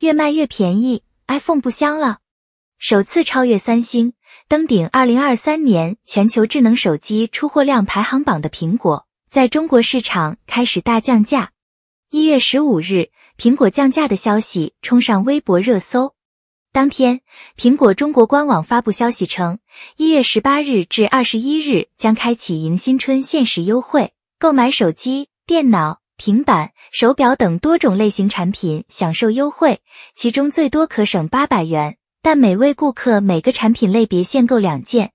越卖越便宜，iPhone 不香了，首次超越三星登顶二零二三年全球智能手机出货量排行榜的苹果，在中国市场开始大降价。一月十五日，苹果降价的消息冲上微博热搜。当天，苹果中国官网发布消息称，一月十八日至二十一日将开启迎新春限时优惠，购买手机、电脑。平板、手表等多种类型产品享受优惠，其中最多可省八百元，但每位顾客每个产品类别限购两件。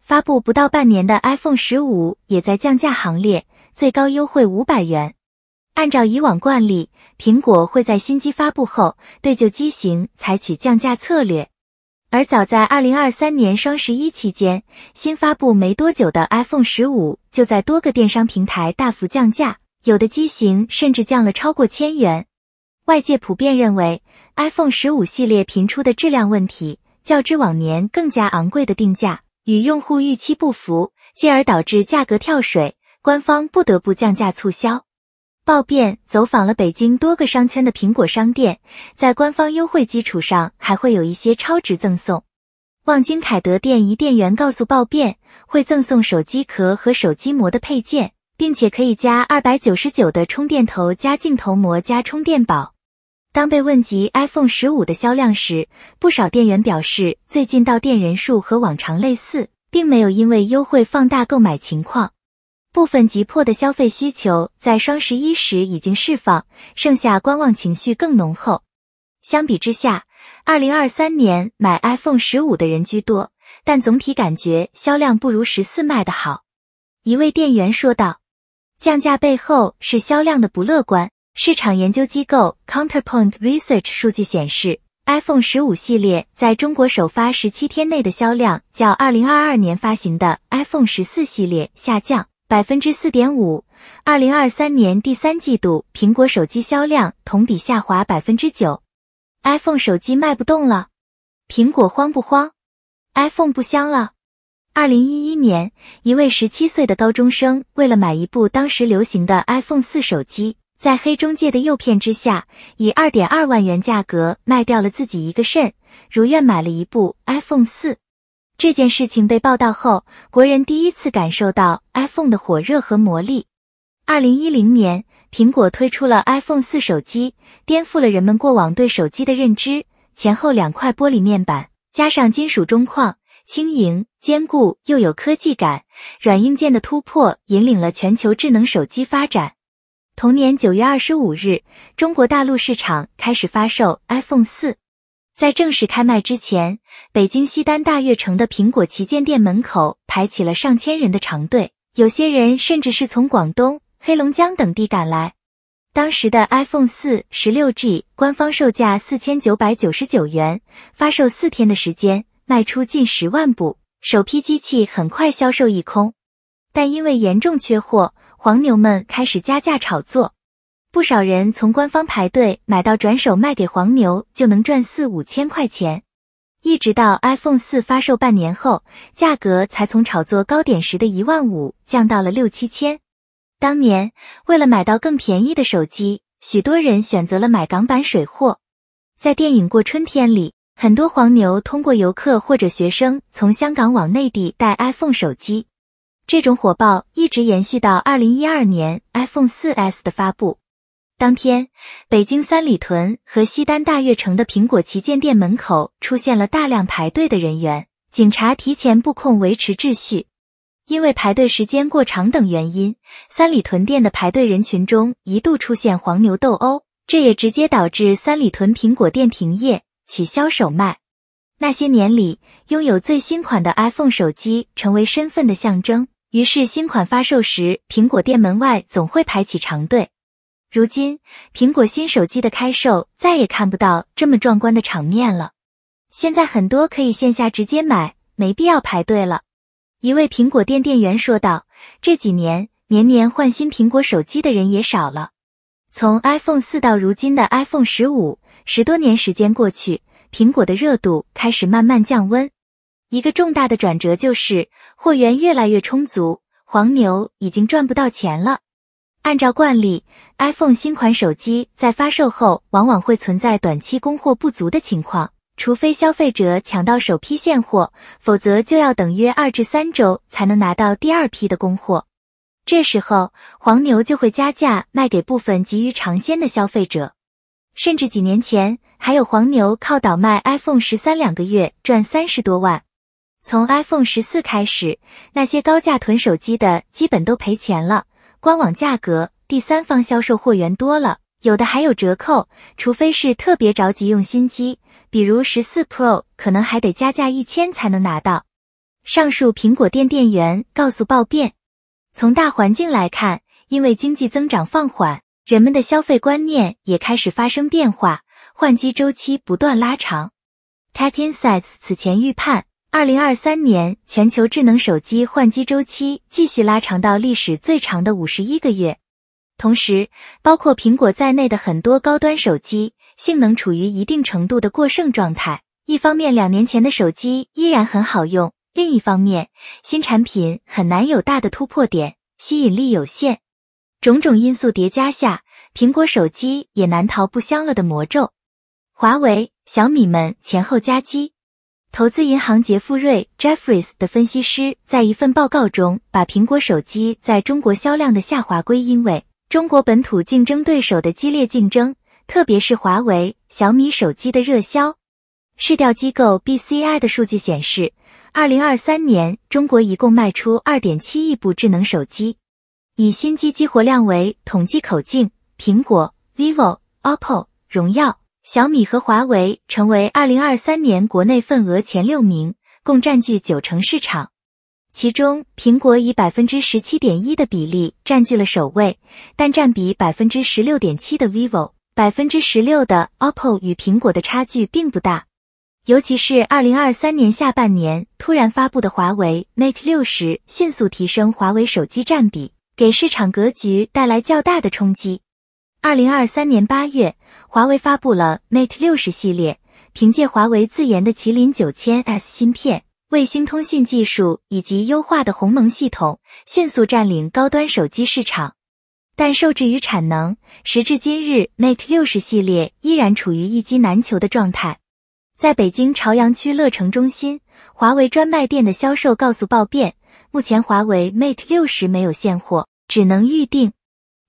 发布不到半年的 iPhone 十五也在降价行列，最高优惠五百元。按照以往惯例，苹果会在新机发布后对旧机型采取降价策略。而早在二零二三年双十一期间，新发布没多久的 iPhone 十五就在多个电商平台大幅降价。有的机型甚至降了超过千元，外界普遍认为，iPhone 十五系列频出的质量问题，较之往年更加昂贵的定价与用户预期不符，进而导致价格跳水，官方不得不降价促销。报变走访了北京多个商圈的苹果商店，在官方优惠基础上，还会有一些超值赠送。望京凯德店一店员告诉报变，会赠送手机壳和手机膜的配件。并且可以加二百九十九的充电头、加镜头膜、加充电宝。当被问及 iPhone 十五的销量时，不少店员表示，最近到店人数和往常类似，并没有因为优惠放大购买情况。部分急迫的消费需求在双十一时已经释放，剩下观望情绪更浓厚。相比之下，二零二三年买 iPhone 十五的人居多，但总体感觉销量不如十四卖的好。一位店员说道。降价背后是销量的不乐观。市场研究机构 Counterpoint Research 数据显示，iPhone 十五系列在中国首发十七天内的销量较二零二二年发行的 iPhone 十四系列下降百分之四点五。二零二三年第三季度，苹果手机销量同比下滑百分之九。iPhone 手机卖不动了，苹果慌不慌？iPhone 不香了？二零一一年，一位十七岁的高中生为了买一部当时流行的 iPhone 四手机，在黑中介的诱骗之下，以二点二万元价格卖掉了自己一个肾，如愿买了一部 iPhone 四。这件事情被报道后，国人第一次感受到 iPhone 的火热和魔力。二零一零年，苹果推出了 iPhone 四手机，颠覆了人们过往对手机的认知。前后两块玻璃面板，加上金属中框。轻盈、坚固又有科技感，软硬件的突破引领了全球智能手机发展。同年九月二十五日，中国大陆市场开始发售 iPhone 四。在正式开卖之前，北京西单大悦城的苹果旗舰店门口排起了上千人的长队，有些人甚至是从广东、黑龙江等地赶来。当时的 iPhone 四十六 G 官方售价四千九百九十九元，发售四天的时间。卖出近十万部，首批机器很快销售一空，但因为严重缺货，黄牛们开始加价炒作。不少人从官方排队买到转手卖给黄牛，就能赚四五千块钱。一直到 iPhone 四发售半年后，价格才从炒作高点时的一万五降到了六七千。当年为了买到更便宜的手机，许多人选择了买港版水货。在电影《过春天》里。很多黄牛通过游客或者学生从香港往内地带 iPhone 手机，这种火爆一直延续到二零一二年 iPhone 四 S 的发布。当天，北京三里屯和西单大悦城的苹果旗舰店门口出现了大量排队的人员，警察提前布控维持秩序。因为排队时间过长等原因，三里屯店的排队人群中一度出现黄牛斗殴，这也直接导致三里屯苹果店停业。取消首卖，那些年里，拥有最新款的 iPhone 手机成为身份的象征。于是，新款发售时，苹果店门外总会排起长队。如今，苹果新手机的开售再也看不到这么壮观的场面了。现在很多可以线下直接买，没必要排队了。一位苹果店店员说道：“这几年，年年换新苹果手机的人也少了。从 iPhone 四到如今的 iPhone 十五。”十多年时间过去，苹果的热度开始慢慢降温。一个重大的转折就是货源越来越充足，黄牛已经赚不到钱了。按照惯例，iPhone 新款手机在发售后，往往会存在短期供货不足的情况，除非消费者抢到首批现货，否则就要等约二至三周才能拿到第二批的供货。这时候，黄牛就会加价卖给部分急于尝鲜的消费者。甚至几年前，还有黄牛靠倒卖 iPhone 十三两个月赚三十多万。从 iPhone 十四开始，那些高价囤手机的，基本都赔钱了。官网价格，第三方销售货源多了，有的还有折扣，除非是特别着急用新机，比如十四 Pro 可能还得加价一千才能拿到。上述苹果店店员告诉暴变，从大环境来看，因为经济增长放缓。人们的消费观念也开始发生变化，换机周期不断拉长。TechInsights 此前预判，二零二三年全球智能手机换机周期继续拉长到历史最长的五十一个月。同时，包括苹果在内的很多高端手机性能处于一定程度的过剩状态。一方面，两年前的手机依然很好用；另一方面，新产品很难有大的突破点，吸引力有限。种种因素叠加下，苹果手机也难逃不香了的魔咒。华为、小米们前后夹击。投资银行杰富瑞 （Jeffries） 的分析师在一份报告中，把苹果手机在中国销量的下滑归因为中国本土竞争对手的激烈竞争，特别是华为、小米手机的热销。市调机构 BCI 的数据显示，二零二三年中国一共卖出二点七亿部智能手机。以新机激活量为统计口径，苹果、vivo、oppo、荣耀、小米和华为成为二零二三年国内份额前六名，共占据九成市场。其中，苹果以百分之十七点一的比例占据了首位，但占比百分之十六点七的 vivo、百分之十六的 oppo 与苹果的差距并不大。尤其是二零二三年下半年突然发布的华为 Mate 六十，迅速提升华为手机占比。给市场格局带来较大的冲击。二零二三年八月，华为发布了 Mate 六十系列，凭借华为自研的麒麟九千 S 芯片、卫星通信技术以及优化的鸿蒙系统，迅速占领高端手机市场。但受制于产能，时至今日，Mate 六十系列依然处于一机难求的状态。在北京朝阳区乐城中心，华为专卖店的销售告诉暴变。目前华为 Mate 六十没有现货，只能预定。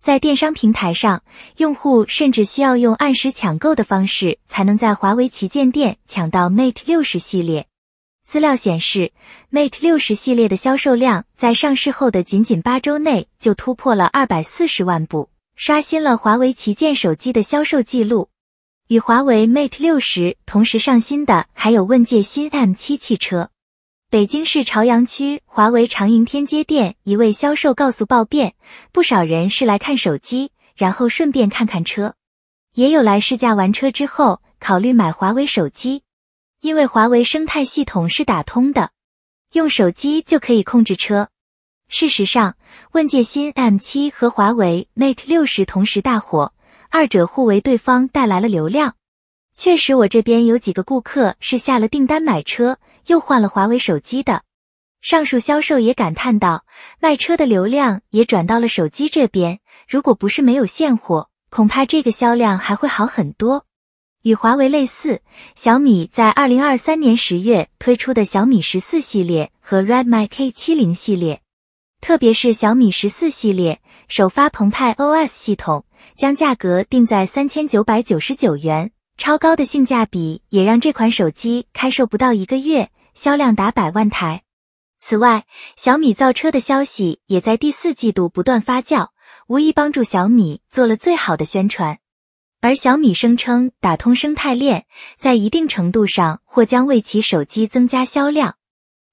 在电商平台上，用户甚至需要用按时抢购的方式，才能在华为旗舰店抢到 Mate 六十系列。资料显示，Mate 六十系列的销售量在上市后的仅仅八周内就突破了二百四十万部，刷新了华为旗舰手机的销售记录。与华为 Mate 六十同时上新的还有问界新 M 七汽车。北京市朝阳区华为长营天街店一位销售告诉报变，不少人是来看手机，然后顺便看看车，也有来试驾完车之后考虑买华为手机，因为华为生态系统是打通的，用手机就可以控制车。事实上，问界新 M7 和华为 Mate 六十同时大火，二者互为对方带来了流量。确实，我这边有几个顾客是下了订单买车。又换了华为手机的，上述销售也感叹道：“卖车的流量也转到了手机这边，如果不是没有现货，恐怕这个销量还会好很多。”与华为类似，小米在二零二三年十月推出的小米十四系列和 Redmi K 七零系列，特别是小米十四系列首发澎湃 OS 系统，将价格定在三千九百九十九元，超高的性价比也让这款手机开售不到一个月。销量达百万台。此外，小米造车的消息也在第四季度不断发酵，无疑帮助小米做了最好的宣传。而小米声称打通生态链，在一定程度上或将为其手机增加销量。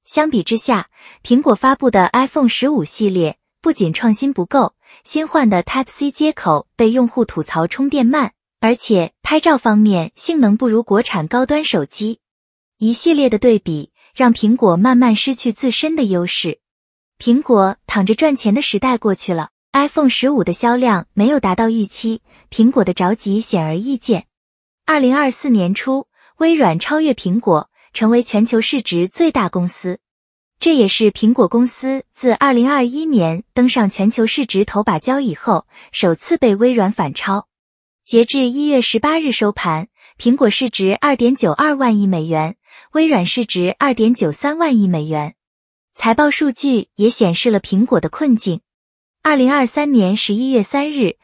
相比之下，苹果发布的 iPhone 十五系列不仅创新不够，新换的 Type C 接口被用户吐槽充电慢，而且拍照方面性能不如国产高端手机。一系列的对比。让苹果慢慢失去自身的优势，苹果躺着赚钱的时代过去了。iPhone 十五的销量没有达到预期，苹果的着急显而易见。二零二四年初，微软超越苹果，成为全球市值最大公司。这也是苹果公司自二零二一年登上全球市值头把交椅后，首次被微软反超。截至一月十八日收盘，苹果市值二点九二万亿美元。微软市值二点九三万亿美元，财报数据也显示了苹果的困境。二零二三年十一月三日。